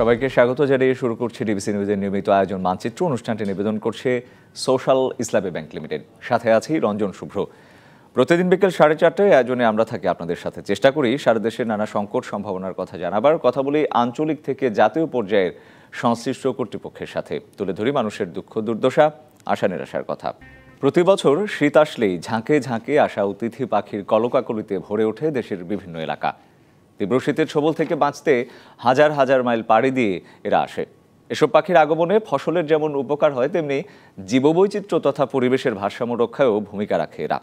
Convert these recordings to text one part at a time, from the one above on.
সবাইকে স্বাগত জানিয়ে শুরু করছে ডিবিসি নিউজের নিয়মিত আয়োজন মানচিত্র অনুষ্ঠানটি নিবেদন করছে সোশ্যাল ইসলামী ব্যাংক লিমিটেড সাথে আছি রঞ্জন শুভ্র প্রতিদিন বিকেল সাড়ে চারটায় আয়োজনে আমরা থাকি আপনাদের সাথে চেষ্টা করি সারা দেশের নানা সংকট সম্ভাবনার কথা জানাবার কথা বলি আঞ্চলিক থেকে জাতীয় পর্যায়ের সংশ্লিষ্ট কর্তৃপক্ষের সাথে তুলে ধরি মানুষের দুঃখ দুর্দশা আশা নিরাশার কথা প্রতি বছর শীত আসলেই ঝাঁকে ঝাঁকে আসা অতিথি পাখির কলকাকলিতে ভরে ওঠে দেশের বিভিন্ন এলাকা তীব্র শীতের ছবল থেকে বাঁচতে হাজার হাজার মাইল পাড়ি দিয়ে এরা আসে এসব পাখির আগমনে ফসলের যেমন উপকার হয় তেমনি জীববৈচিত্র্য তথা পরিবেশের ভারসাম্য রক্ষায়ও ভূমিকা রাখে এরা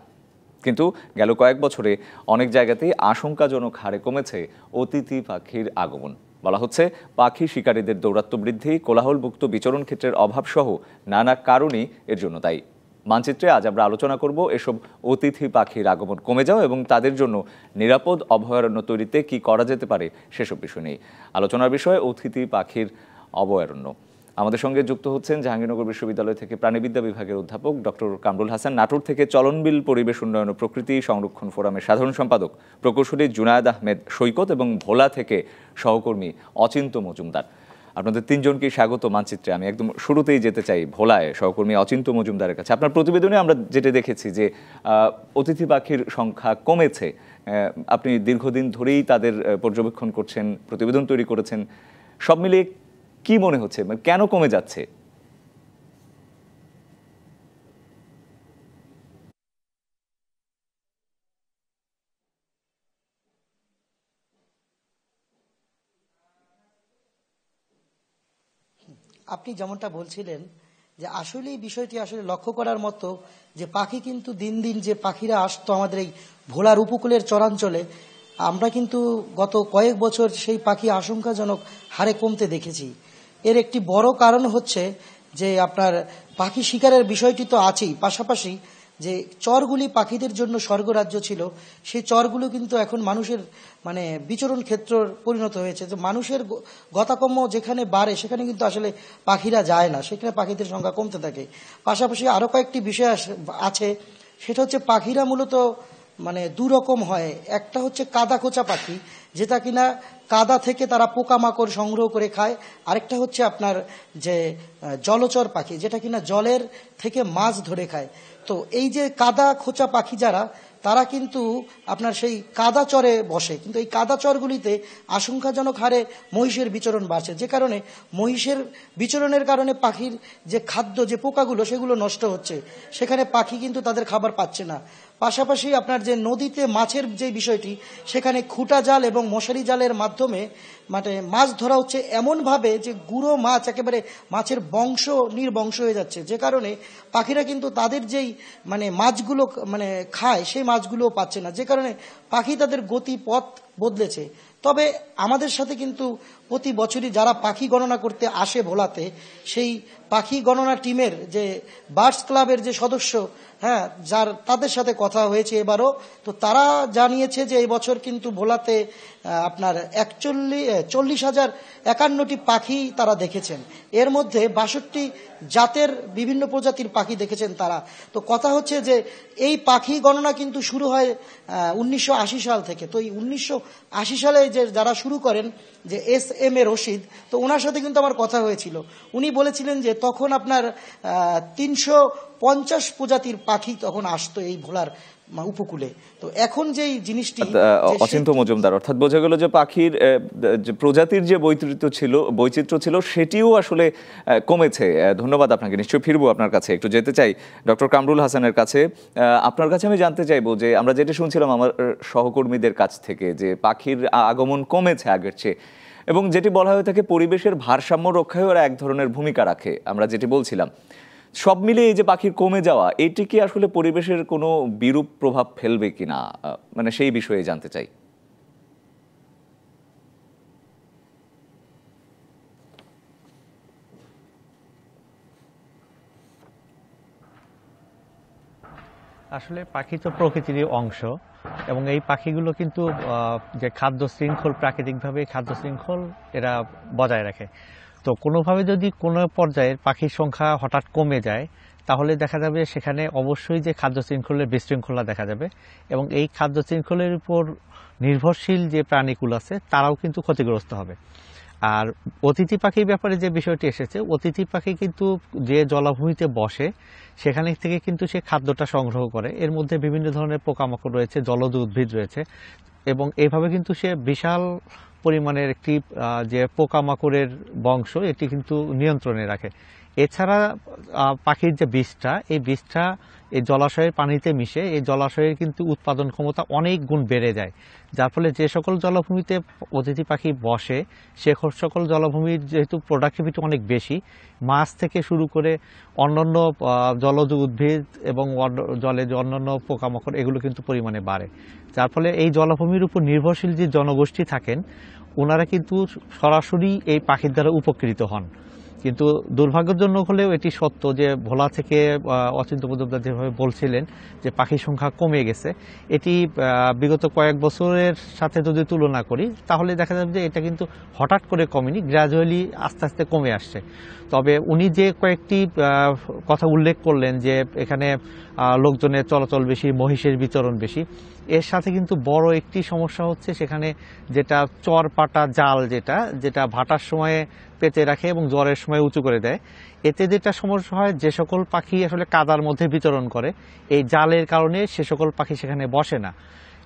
কিন্তু গেল কয়েক বছরে অনেক জায়গাতেই আশঙ্কাজনক হারে কমেছে অতিথি পাখির আগমন বলা হচ্ছে পাখি শিকারীদের দৌরাত্ম বৃদ্ধি কোলাহলভুক্ত বিচরণ ক্ষেত্রের অভাবসহ নানা কারণই এর জন্য দায়ী মানচিত্রে আজ আমরা আলোচনা করব এসব অতিথি পাখির আগমন কমে যাওয়া এবং তাদের জন্য নিরাপদ অভয়ারণ্য তৈরিতে কি করা যেতে পারে সেসব বিষয় নিয়ে আলোচনার বিষয় অতিথি পাখির অভয়ারণ্য আমাদের সঙ্গে যুক্ত হচ্ছেন জাহাঙ্গীরনগর বিশ্ববিদ্যালয় থেকে প্রাণীবিদ্যা বিভাগের অধ্যাপক ডক্টর কামরুল হাসান নাটোর থেকে চলনবিল পরিবেশ উন্নয়ন প্রকৃতি সংরক্ষণ ফোরামের সাধারণ সম্পাদক প্রকৌশলী জুনায়দ আহমেদ সৈকত এবং ভোলা থেকে সহকর্মী অচিন্ত মজুমদার আপনাদের তিনজনকেই স্বাগত মানচিত্রে আমি একদম শুরুতেই যেতে চাই ভোলায় সহকর্মী অচিন্ত মজুমদারের কাছে আপনার প্রতিবেদনে আমরা যেটা দেখেছি যে অতিথি পাখির সংখ্যা কমেছে আপনি দীর্ঘদিন ধরেই তাদের পর্যবেক্ষণ করছেন প্রতিবেদন তৈরি করেছেন সব মিলিয়ে কি মনে হচ্ছে মানে কেন কমে যাচ্ছে আপনি যেমনটা বলছিলেন যে আসলে এই বিষয়টি আসলে লক্ষ্য করার মতো যে পাখি কিন্তু দিন দিন যে পাখিরা আসতো আমাদের এই ভোলার উপকূলের চরাঞ্চলে আমরা কিন্তু গত কয়েক বছর সেই পাখি আশঙ্কাজনক হারে কমতে দেখেছি এর একটি বড় কারণ হচ্ছে যে আপনার পাখি শিকারের বিষয়টি তো আছেই পাশাপাশি যে চরগুলি পাখিদের জন্য স্বর্গরাজ্য ছিল সেই চরগুলো কিন্তু এখন মানুষের মানে বিচরণ ক্ষেত্র পরিণত হয়েছে তো মানুষের গতাকম্য যেখানে বাড়ে সেখানে কিন্তু আসলে পাখিরা যায় না সেখানে পাখিদের সংখ্যা কমতে থাকে পাশাপাশি আরও কয়েকটি বিষয় আছে সেটা হচ্ছে পাখিরা মূলত মানে দুরকম হয় একটা হচ্ছে কাদা খোঁচা পাখি যেটা কিনা কাদা থেকে তারা পোকামাকড় সংগ্রহ করে খায় আরেকটা হচ্ছে আপনার যে জলচর পাখি যেটা কিনা জলের থেকে মাছ ধরে খায় তো এই যে কাদা খোঁচা পাখি যারা তারা কিন্তু আপনার সেই কাদা চরে বসে কিন্তু এই কাদা চরগুলিতে আশঙ্কাজনক হারে মহিষের বিচরণ বাড়ছে যে কারণে মহিষের বিচরণের কারণে পাখির যে খাদ্য যে পোকাগুলো সেগুলো নষ্ট হচ্ছে সেখানে পাখি কিন্তু তাদের খাবার পাচ্ছে না পাশাপাশি আপনার যে নদীতে মাছের যে বিষয়টি সেখানে খুঁটা জাল এবং মশারি জালের মাধ্যমে মানে মাছ ধরা হচ্ছে এমনভাবে যে গুঁড়ো মাছ একেবারে মাছের বংশ নির্বংশ হয়ে যাচ্ছে যে কারণে পাখিরা কিন্তু তাদের যেই মানে মাছগুলো মানে খায় সেই মাছগুলোও পাচ্ছে না যে কারণে পাখি তাদের গতি পথ বদলেছে তবে আমাদের সাথে কিন্তু প্রতি বছরই যারা পাখি গণনা করতে আসে ভোলাতে সেই পাখি গণনা টিমের যে বার্ডস ক্লাবের যে সদস্য হ্যাঁ যার তাদের সাথে কথা হয়েছে এবারও তো তারা জানিয়েছে যে এই বছর কিন্তু ভোলাতে আপনার একচল্লিশ চল্লিশ হাজার একান্নটি পাখি তারা দেখেছেন এর মধ্যে বাষট্টি জাতের বিভিন্ন প্রজাতির পাখি দেখেছেন তারা তো কথা হচ্ছে যে এই পাখি গণনা কিন্তু শুরু হয় উনিশশো সাল থেকে তো এই উনিশশো সালে যে যারা শুরু করেন যে এস এম এ রশিদ তো ওনার সাথে কিন্তু আমার কথা হয়েছিল উনি বলেছিলেন যে তখন আপনার তিনশো পঞ্চাশ প্রজাতির পাখি তখন আসতো এই ভোলার উপকূলে তো এখন যেই জিনিসটি অচিন্ত মজুমদার অর্থাৎ বোঝা গেল যে পাখির প্রজাতির যে বৈচিত্র্য ছিল বৈচিত্র্য ছিল সেটিও আসলে কমেছে ধন্যবাদ আপনাকে নিশ্চয়ই ফিরবো আপনার কাছে একটু যেতে চাই ডক্টর কামরুল হাসানের কাছে আপনার কাছে আমি জানতে চাইবো যে আমরা যেটা শুনছিলাম আমার সহকর্মীদের কাছ থেকে যে পাখির আগমন কমেছে আগের চেয়ে এবং যেটি বলা হয়ে থাকে পরিবেশের ভারসাম্য রক্ষায় ওরা এক ধরনের ভূমিকা রাখে আমরা যেটি বলছিলাম সব মিলে এই যে পাখির কমে যাওয়া এটি কি আসলে পরিবেশের কোনো বিরূপ প্রভাব ফেলবে কি না মানে সেই বিষয়ে জানতে চাই আসলে পাখি তো প্রকৃতির অংশ এবং এই পাখিগুলো কিন্তু যে খাদ্য শৃঙ্খল প্রাকৃতিকভাবে খাদ্য শৃঙ্খল এরা বজায় রাখে তো কোনোভাবে যদি কোনো পর্যায়ে পাখির সংখ্যা হঠাৎ কমে যায় তাহলে দেখা যাবে সেখানে অবশ্যই যে খাদ্য শৃঙ্খলের বিশৃঙ্খলা দেখা যাবে এবং এই খাদ্য শৃঙ্খলের উপর নির্ভরশীল যে প্রাণীকুল আছে তারাও কিন্তু ক্ষতিগ্রস্ত হবে আর অতিথি পাখির ব্যাপারে যে বিষয়টি এসেছে অতিথি পাখি কিন্তু যে জলাভূমিতে বসে সেখানে থেকে কিন্তু সে খাদ্যটা সংগ্রহ করে এর মধ্যে বিভিন্ন ধরনের পোকামাকড় রয়েছে জলজ উদ্ভিদ রয়েছে এবং এইভাবে কিন্তু সে বিশাল পরিমাণের একটি যে পোকামাকড়ের বংশ এটি কিন্তু নিয়ন্ত্রণে রাখে এছাড়া পাখির যে বিষটা এই বিষটা এই জলাশয়ের পানিতে মিশে এই জলাশয়ের কিন্তু উৎপাদন ক্ষমতা অনেক গুণ বেড়ে যায় যার ফলে যে সকল জলাভূমিতে অতিথি পাখি বসে সে সকল জলাভূমির যেহেতু প্রোডাক্টিভিটি অনেক বেশি মাছ থেকে শুরু করে অন্যান্য জলজ উদ্ভিদ এবং জলে যে অন্যান্য পোকামাকড় এগুলো কিন্তু পরিমাণে বাড়ে যার ফলে এই জলাভূমির উপর নির্ভরশীল যে জনগোষ্ঠী থাকেন ওনারা কিন্তু সরাসরি এই পাখির দ্বারা উপকৃত হন কিন্তু দুর্ভাগ্যজনক হলেও এটি সত্য যে ভোলা থেকে অচিন্ত মজুমদার যেভাবে বলছিলেন যে পাখির সংখ্যা কমে গেছে এটি বিগত কয়েক বছরের সাথে যদি তুলনা করি তাহলে দেখা যাবে যে এটা কিন্তু হঠাৎ করে কমেনি গ্রাজুয়ালি আস্তে আস্তে কমে আসছে তবে উনি যে কয়েকটি কথা উল্লেখ করলেন যে এখানে লোকজনের চলাচল বেশি মহিষের বিচরণ বেশি এর সাথে কিন্তু বড় একটি সমস্যা হচ্ছে সেখানে যেটা চরপাটা জাল যেটা যেটা ভাটার সময়ে পেতে রাখে এবং জ্বরের সময় উঁচু করে দেয় এতে যেটা সমস্যা হয় যে সকল পাখি আসলে কাদার মধ্যে বিতরণ করে এই জালের কারণে সে সকল পাখি সেখানে বসে না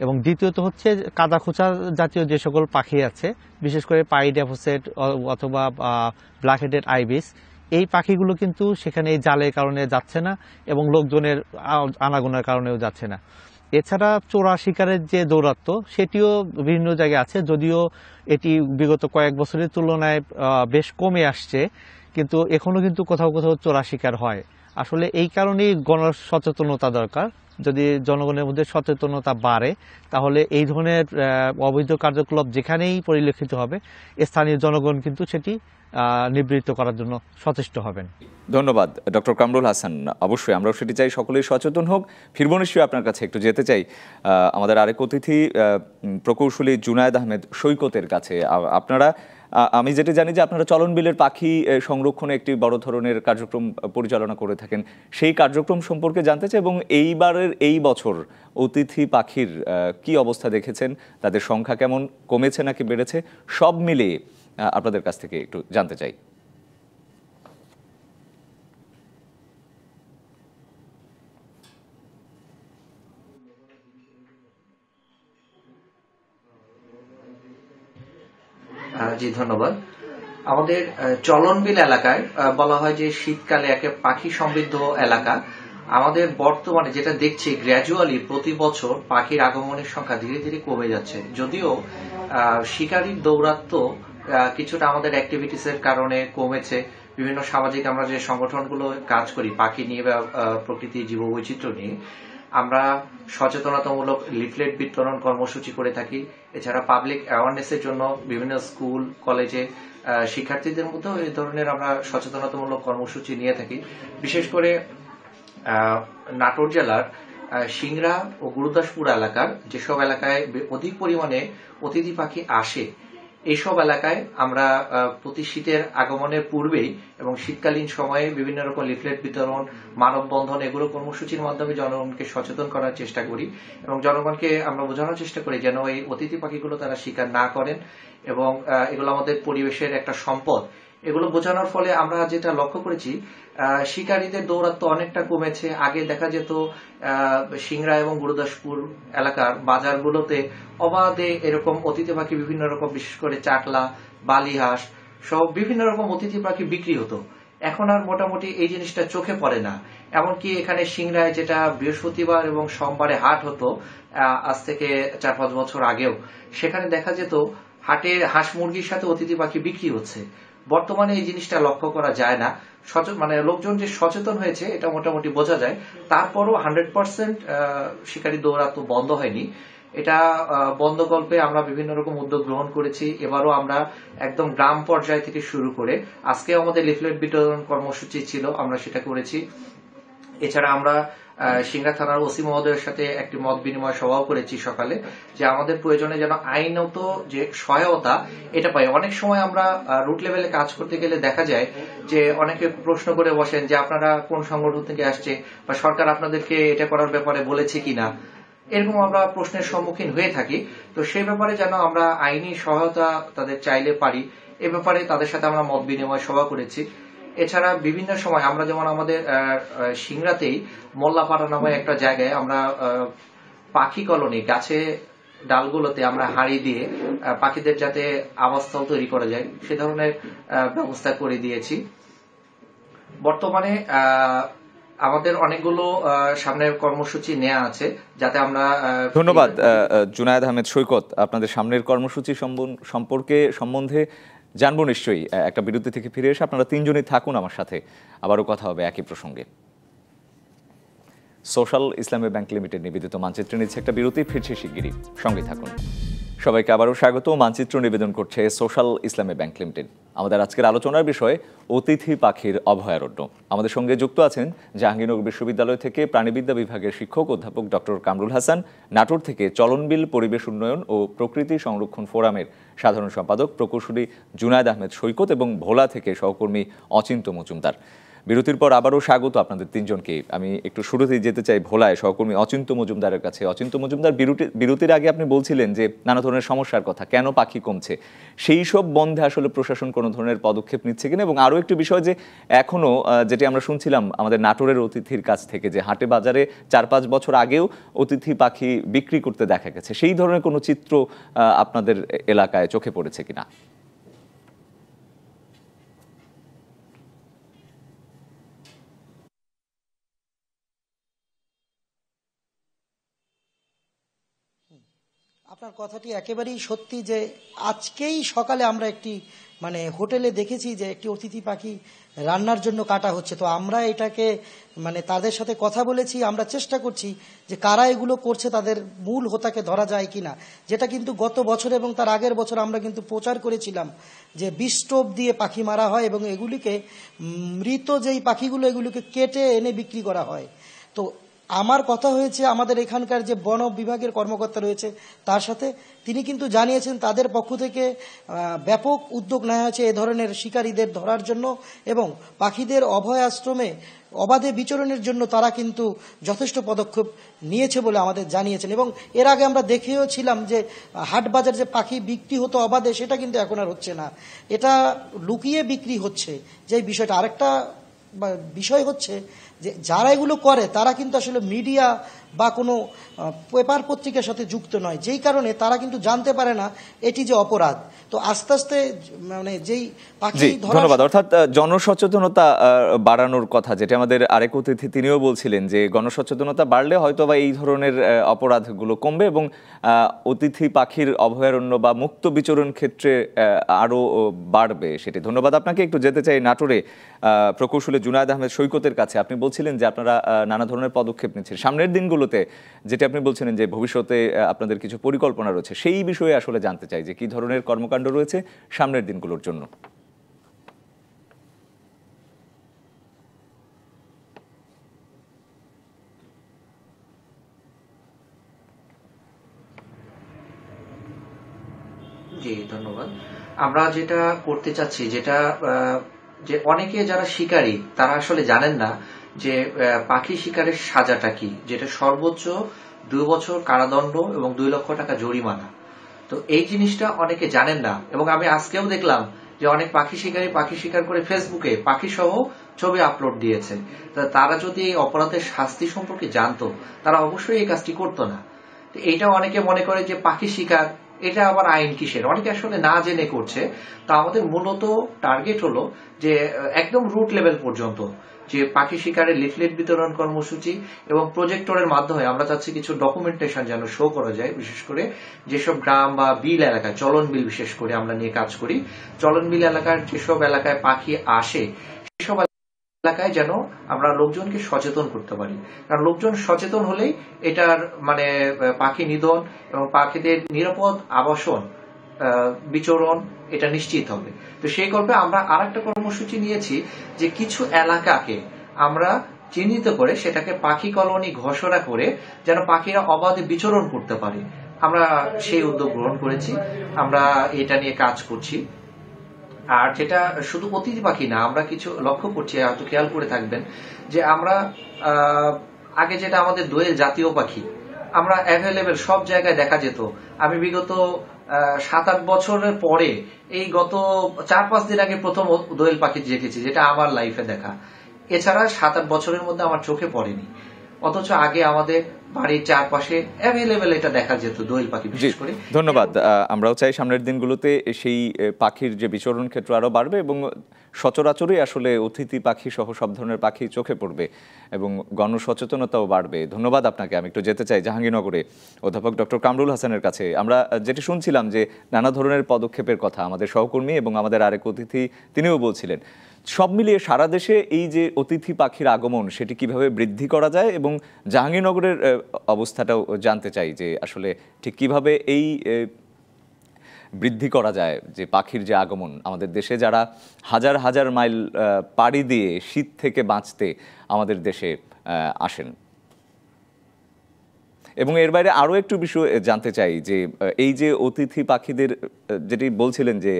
এবং দ্বিতীয়ত হচ্ছে কাদাখোঁচা জাতীয় যে সকল পাখি আছে বিশেষ করে পাই ডেফোসেট অথবা ব্ল্যাক হেডেড আইবিস এই পাখিগুলো কিন্তু সেখানে এই জালের কারণে যাচ্ছে না এবং লোকজনের আনাগোনার কারণেও যাচ্ছে না এছাড়া চোরা শিকারের যে দৌরাত্ম সেটিও বিভিন্ন জায়গায় আছে যদিও এটি বিগত কয়েক বছরের তুলনায় বেশ কমে আসছে কিন্তু এখনও কিন্তু কোথাও কোথাও চোরা শিকার হয় আসলে এই কারণেই গণ সচেতনতা দরকার যদি জনগণের মধ্যে সচেতনতা বাড়ে তাহলে এই ধরনের অবৈধ কার্যকলাপ যেখানেই পরিলক্ষিত হবে স্থানীয় জনগণ কিন্তু সেটি নিবৃত্ত করার জন্য সচেষ্ট হবেন ধন্যবাদ ডক্টর কামরুল হাসান অবশ্যই আমরাও সেটি চাই সকলেই সচেতন হোক ফিরব নিশ্চয়ই আপনার কাছে একটু যেতে চাই আমাদের আরেক অতিথি প্রকৌশলী জুনায়দ আহমেদ সৈকতের কাছে আপনারা আমি যেটা জানি যে আপনারা চলন বিলের পাখি সংরক্ষণে একটি বড় ধরনের কার্যক্রম পরিচালনা করে থাকেন সেই কার্যক্রম সম্পর্কে জানতে চাই এবং এইবারের এই বছর অতিথি পাখির কি অবস্থা দেখেছেন তাদের সংখ্যা কেমন কমেছে নাকি বেড়েছে সব মিলিয়ে আপনাদের কাছ থেকে একটু জানতে চাই জি ধন্যবাদ আমাদের চলনবিল এলাকায় বলা হয় যে শীতকালে একে পাখি সমৃদ্ধ এলাকা আমাদের বর্তমানে যেটা দেখছি গ্র্যাজুয়ালি প্রতি বছর পাখির আগমনের সংখ্যা ধীরে ধীরে কমে যাচ্ছে যদিও শিকারীর দৌরাত্ম কিছুটা আমাদের অ্যাক্টিভিটিস এর কারণে কমেছে বিভিন্ন সামাজিক আমরা যে সংগঠনগুলো কাজ করি পাখি নিয়ে বা প্রকৃতি জীববৈচিত্র্য নিয়ে আমরা সচেতনতামূলক লিফলেট বিতরণ কর্মসূচি করে থাকি এছাড়া পাবলিক অ্যাওয়ারনেসের জন্য বিভিন্ন স্কুল কলেজে শিক্ষার্থীদের মধ্যেও এই ধরনের আমরা সচেতনতামূলক কর্মসূচি নিয়ে থাকি বিশেষ করে নাটোর জেলার সিংড়া ও গুরুদাসপুর এলাকার যেসব এলাকায় অধিক পরিমাণে অতিথি পাখি আসে এইসব এলাকায় আমরা প্রতি শীতের আগমনের পূর্বেই এবং শীতকালীন সময়ে বিভিন্ন রকম লিফলেট বিতরণ মানববন্ধন এগুলো কর্মসূচির মাধ্যমে জনগণকে সচেতন করার চেষ্টা করি এবং জনগণকে আমরা বোঝানোর চেষ্টা করি যেন এই অতিথি পাখিগুলো তারা শিকার না করেন এবং এগুলো আমাদের পরিবেশের একটা সম্পদ এগুলো বোঝানোর ফলে আমরা যেটা লক্ষ্য করেছি শিকারীদের দৌরাত্ম্য অনেকটা কমেছে আগে দেখা যেত সিংরা এবং গুরুদাসপুর এলাকার বাজারগুলোতে অবাধে এরকম অতিথি পাখি বিভিন্ন রকম বিশেষ করে চাটলা হাঁস সব বিভিন্ন রকম অতিথি পাখি বিক্রি হতো এখন আর মোটামুটি এই জিনিসটা চোখে পড়ে না এমনকি এখানে সিংরায় যেটা বৃহস্পতিবার এবং সোমবারে হাট হতো আজ থেকে চার পাঁচ বছর আগেও সেখানে দেখা যেত হাটে হাঁস মুরগির সাথে অতিথি পাখি বিক্রি হচ্ছে বর্তমানে এই জিনিসটা লক্ষ্য করা যায় না মানে লোকজন যে সচেতন হয়েছে এটা মোটামুটি বোঝা যায় তারপরও হান্ড্রেড পার্সেন্ট শিকারী দৌড়া তো বন্ধ হয়নি এটা বন্ধ গল্পে আমরা বিভিন্ন রকম উদ্যোগ গ্রহণ করেছি এবারও আমরা একদম গ্রাম পর্যায় থেকে শুরু করে আজকে আমাদের লিফলেট বিতরণ কর্মসূচি ছিল আমরা সেটা করেছি এছাড়া আমরা সিংহা থানার ওসি মহোদয়ের সাথে একটি মত বিনিময় সভাও করেছি সকালে যে আমাদের প্রয়োজনে যেন আইনত যে সহায়তা এটা পাই অনেক সময় আমরা রুট লেভেলে কাজ করতে গেলে দেখা যায় যে অনেকে প্রশ্ন করে বসেন যে আপনারা কোন সংগঠন থেকে আসছে বা সরকার আপনাদেরকে এটা করার ব্যাপারে বলেছে কিনা এরকম আমরা প্রশ্নের সম্মুখীন হয়ে থাকি তো সেই ব্যাপারে যেন আমরা আইনি সহায়তা তাদের চাইলে পারি এ ব্যাপারে তাদের সাথে আমরা মত বিনিময় সভা করেছি এছাড়া বিভিন্ন সময় আমরা যেমন আমাদের সিংরাতেই মোল্লাপাড়া নামে একটা জায়গায় আমরা পাখি কলোনি গাছে ডালগুলোতে আমরা হাড়ি দিয়ে পাখিদের যাতে আবাসস্থল তৈরি করা যায় সে ধরনের ব্যবস্থা করে দিয়েছি বর্তমানে আমাদের অনেকগুলো সামনের কর্মসূচি নেওয়া আছে যাতে আমরা ধন্যবাদ জুনায়দ আহমেদ সৈকত আপনাদের সামনের কর্মসূচি সম্পর্কে সম্বন্ধে জানবো নিশ্চয়ই একটা বিরতি থেকে ফিরে এসে আপনারা তিনজনই থাকুন আমার সাথে আবারও কথা হবে একই প্রসঙ্গে সোশ্যাল ইসলামী ব্যাংক লিমিটেড নিবেদিত মানচিত্রে নিচ্ছে একটা বিরতি ফিরছে শিগগিরই সঙ্গে থাকুন সবাইকে আবারও স্বাগত মানচিত্র নিবেদন করছে সোশ্যাল ইসলামী ব্যাংক লিমিটেড আমাদের আজকের আলোচনার বিষয় অতিথি পাখির অভয়ারণ্য আমাদের সঙ্গে যুক্ত আছেন জাহাঙ্গীরনগর বিশ্ববিদ্যালয় থেকে প্রাণীবিদ্যা বিভাগের শিক্ষক অধ্যাপক ডক্টর কামরুল হাসান নাটোর থেকে চলনবিল পরিবেশ উন্নয়ন ও প্রকৃতি সংরক্ষণ ফোরামের সাধারণ সম্পাদক প্রকৌশলী জুনায়দ আহমেদ সৈকত এবং ভোলা থেকে সহকর্মী অচিন্ত মজুমদার বিরতির পর আবারও স্বাগত আপনাদের তিনজনকে আমি একটু শুরুতেই যেতে চাই ভোলায় সহকর্মী অচিন্ত মজুমদারের কাছে অচিন্ত মজুমদার বিরতি বিরতির আগে আপনি বলছিলেন যে নানা ধরনের সমস্যার কথা কেন পাখি কমছে সেই সব বন্ধে আসলে প্রশাসন কোনো ধরনের পদক্ষেপ নিচ্ছে কিনা এবং আরও একটি বিষয় যে এখনও যেটি আমরা শুনছিলাম আমাদের নাটোরের অতিথির কাছ থেকে যে হাটে বাজারে চার পাঁচ বছর আগেও অতিথি পাখি বিক্রি করতে দেখা গেছে সেই ধরনের কোনো চিত্র আপনাদের এলাকায় চোখে পড়েছে কিনা আপনার কথাটি একেবারেই সত্যি যে আজকেই সকালে আমরা একটি মানে হোটেলে দেখেছি যে একটি অতিথি পাখি রান্নার জন্য কাটা হচ্ছে তো আমরা এটাকে মানে তাদের সাথে কথা বলেছি আমরা চেষ্টা করছি যে কারা এগুলো করছে তাদের মূল হোতাকে ধরা যায় কিনা যেটা কিন্তু গত বছর এবং তার আগের বছর আমরা কিন্তু প্রচার করেছিলাম যে বিস্টোপ দিয়ে পাখি মারা হয় এবং এগুলিকে মৃত যেই পাখিগুলো এগুলিকে কেটে এনে বিক্রি করা হয় তো আমার কথা হয়েছে আমাদের এখানকার যে বন বিভাগের কর্মকর্তা রয়েছে তার সাথে তিনি কিন্তু জানিয়েছেন তাদের পক্ষ থেকে ব্যাপক উদ্যোগ নেওয়া হয়েছে এ ধরনের শিকারীদের ধরার জন্য এবং পাখিদের অভয় আশ্রমে অবাধে বিচরণের জন্য তারা কিন্তু যথেষ্ট পদক্ষেপ নিয়েছে বলে আমাদের জানিয়েছেন এবং এর আগে আমরা দেখেও ছিলাম যে হাট বাজার যে পাখি বিক্রি হতো অবাধে সেটা কিন্তু এখন আর হচ্ছে না এটা লুকিয়ে বিক্রি হচ্ছে যে বিষয়টা আরেকটা বিষয় হচ্ছে যে যারা এগুলো করে তারা কিন্তু আসলে মিডিয়া বা কোনো পেপার পত্রিকার সাথে যুক্ত নয় যেই কারণে তারা কিন্তু জানতে পারে না এটি যে অপরাধ তো আস্তে আস্তে মানে যেই পাখি ধন্যবাদ অর্থাৎ জনসচেতনতা বাড়ানোর কথা যেটা আমাদের আরেক অতিথি তিনিও বলছিলেন যে গণসচেতনতা বাড়লে হয়তো বা এই ধরনের অপরাধগুলো কমবে এবং অতিথি পাখির অভয়ারণ্য বা মুক্ত বিচরণ ক্ষেত্রে আরও বাড়বে সেটি ধন্যবাদ আপনাকে একটু যেতে চাই নাটোরে প্রকৌশলী জুনায়দ আহমেদ সৈকতের কাছে আপনি বলছেন বলছিলেন যে আপনারা নানা ধরনের পদক্ষেপ নিচ্ছেন সামনের দিনগুলোতে যেটা আপনি বলছিলেন যে ভবিষ্যতে আপনাদের কিছু পরিকল্পনা রয়েছে সেই বিষয়ে আসলে জানতে চাই যে কি ধরনের কর্মকাণ্ড রয়েছে সামনের দিনগুলোর জন্য জি ধন্যবাদ আমরা যেটা করতে চাচ্ছি যেটা যে অনেকে যারা শিকারী তারা আসলে জানেন না যে পাখি শিকারের সাজাটা কি যেটা সর্বোচ্চ দুই বছর কারাদণ্ড এবং দুই লক্ষ টাকা জরিমানা তো এই জিনিসটা অনেকে জানেন না এবং আমি আজকেও দেখলাম যে অনেক পাখি শিকারী পাখি শিকার করে ফেসবুকে পাখি সহ ছবি আপলোড দিয়েছে তারা যদি এই অপরাধের শাস্তি সম্পর্কে জানতো তারা অবশ্যই এই কাজটি করতো না এটা অনেকে মনে করে যে পাখি শিকার এটা আবার আইন কিসের অনেকে আসলে না জেনে করছে তা আমাদের মূলত টার্গেট হলো যে একদম রুট লেভেল পর্যন্ত যে পাখি শিকারের লিফলেট বিতরণ কর্মসূচি এবং প্রজেক্টরের মাধ্যমে আমরা চাচ্ছি কিছু ডকুমেন্টেশন যেন শো করা যায় বিশেষ করে যেসব গ্রাম বা বিল এলাকায় চলন বিল বিশেষ করে আমরা নিয়ে কাজ করি চলন বিল এলাকার যেসব এলাকায় পাখি আসে সেসব এলাকায় যেন আমরা লোকজনকে সচেতন করতে পারি কারণ লোকজন সচেতন হলেই এটার মানে পাখি নিধন এবং পাখিদের নিরাপদ আবাসন বিচরণ এটা নিশ্চিত হবে তো সেই গল্পে আমরা আর একটা কর্মসূচি নিয়েছি যে কিছু এলাকাকে আমরা চিহ্নিত করে সেটাকে পাখি কলোনি ঘোষণা করে যেন পাখিরা অবাধে বিচরণ করতে পারে আমরা সেই উদ্যোগ গ্রহণ করেছি আমরা এটা নিয়ে কাজ করছি আর যেটা শুধু অতিথি পাখি না আমরা কিছু লক্ষ্য করছি হয়তো খেয়াল করে থাকবেন যে আমরা আগে যেটা আমাদের দোয়েল জাতীয় পাখি আমরা অ্যাভেলেবেল সব জায়গায় দেখা যেত আমি বিগত সাত আট বছরের পরে এই গত চার পাঁচ দিন আগে প্রথম দোয়েল পাখি দেখেছি যেটা আমার লাইফে দেখা এছাড়া সাত আট বছরের মধ্যে আমার চোখে পড়েনি অথচ আগে আমাদের বাড়ির চারপাশে অ্যাভেলেবেল এটা দেখা যেত দোয়েল পাখি বিশেষ করে ধন্যবাদ আমরাও চাই সামনের দিনগুলোতে সেই পাখির যে বিচরণ ক্ষেত্র আরও বাড়বে এবং সচরাচরই আসলে অতিথি পাখি সহ সব ধরনের পাখি চোখে পড়বে এবং গণসচেতনতাও বাড়বে ধন্যবাদ আপনাকে আমি একটু যেতে চাই জাহাঙ্গীরনগরে অধ্যাপক ডক্টর কামরুল হাসানের কাছে আমরা যেটি শুনছিলাম যে নানা ধরনের পদক্ষেপের কথা আমাদের সহকর্মী এবং আমাদের আরেক অতিথি তিনিও বলছিলেন সব মিলিয়ে সারা দেশে এই যে অতিথি পাখির আগমন সেটি কিভাবে বৃদ্ধি করা যায় এবং জাহাঙ্গীরনগরের অবস্থাটাও জানতে চাই যে আসলে ঠিক কিভাবে এই বৃদ্ধি করা যায় যে পাখির যে আগমন আমাদের দেশে যারা হাজার হাজার মাইল পাড়ি দিয়ে শীত থেকে বাঁচতে আমাদের দেশে আসেন এবং এর বাইরে আরও একটু বিষয় জানতে চাই যে এই যে অতিথি পাখিদের যেটি বলছিলেন যে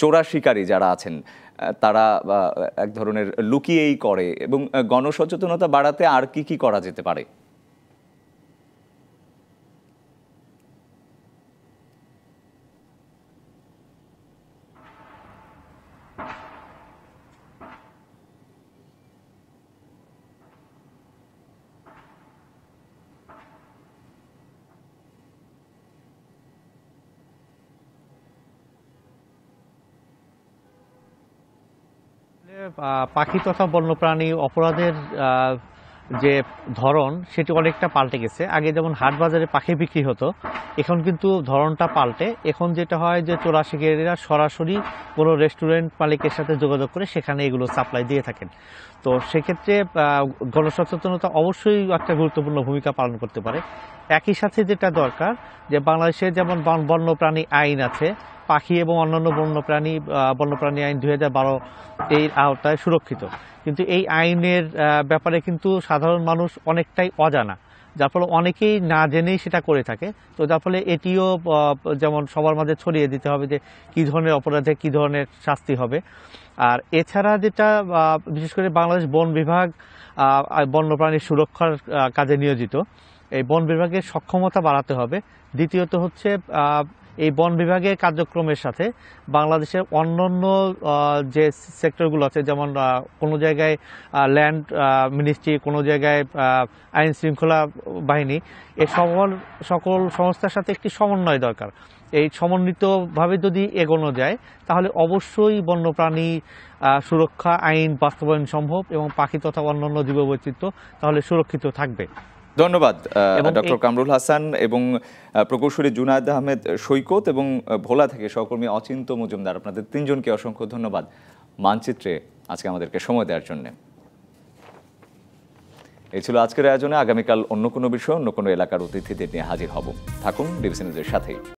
চোরা শিকারী যারা আছেন তারা এক ধরনের লুকিয়েই করে এবং গণসচেতনতা বাড়াতে আর কি কি করা যেতে পারে পাখি তথা বন্যপ্রাণী অপরাধের যে ধরন সেটি অনেকটা পাল্টে গেছে আগে যেমন হাট বাজারে পাখি বিক্রি হতো এখন কিন্তু ধরনটা পাল্টে এখন যেটা হয় যে চোরা শিকারীরা সরাসরি কোনো রেস্টুরেন্ট মালিকের সাথে যোগাযোগ করে সেখানে এগুলো সাপ্লাই দিয়ে থাকেন তো সেক্ষেত্রে গণসচেতনতা অবশ্যই একটা গুরুত্বপূর্ণ ভূমিকা পালন করতে পারে একই সাথে যেটা দরকার যে বাংলাদেশে যেমন বন্যপ্রাণী আইন আছে পাখি এবং অন্যান্য বন্যপ্রাণী বন্যপ্রাণী আইন দুই বারো এর আওতায় সুরক্ষিত কিন্তু এই আইনের ব্যাপারে কিন্তু সাধারণ মানুষ অনেকটাই অজানা যার ফলে অনেকেই না জেনেই সেটা করে থাকে তো যার ফলে এটিও যেমন সবার মাঝে ছড়িয়ে দিতে হবে যে কী ধরনের অপরাধে কী ধরনের শাস্তি হবে আর এছাড়া যেটা বিশেষ করে বাংলাদেশ বন বিভাগ বন্যপ্রাণীর সুরক্ষার কাজে নিয়োজিত এই বন বিভাগের সক্ষমতা বাড়াতে হবে দ্বিতীয়ত হচ্ছে এই বন বিভাগের কার্যক্রমের সাথে বাংলাদেশের অন্যান্য যে সেক্টরগুলো আছে যেমন কোনো জায়গায় ল্যান্ড মিনিস্ট্রি কোনো জায়গায় আইন শৃঙ্খলা বাহিনী এ সকল সকল সংস্থার সাথে একটি সমন্বয় দরকার এই সমন্বিতভাবে যদি এগোনো যায় তাহলে অবশ্যই বন্যপ্রাণী সুরক্ষা আইন বাস্তবায়ন সম্ভব এবং পাখি তথা অন্যান্য বৈচিত্র্য তাহলে সুরক্ষিত থাকবে ধন্যবাদ ডক্টর কামরুল হাসান এবং প্রকৌশলী জুনায়দ আহমেদ সৈকত এবং ভোলা থেকে সহকর্মী অচিন্ত মজুমদার আপনাদের তিনজনকে অসংখ্য ধন্যবাদ মানচিত্রে আজকে আমাদেরকে সময় দেওয়ার জন্যে এই ছিল আজকের আয়োজনে আগামীকাল অন্য কোনো বিষয় অন্য কোনো এলাকার অতিথিদের নিয়ে হাজির হব থাকুন ডিবিসি সাথেই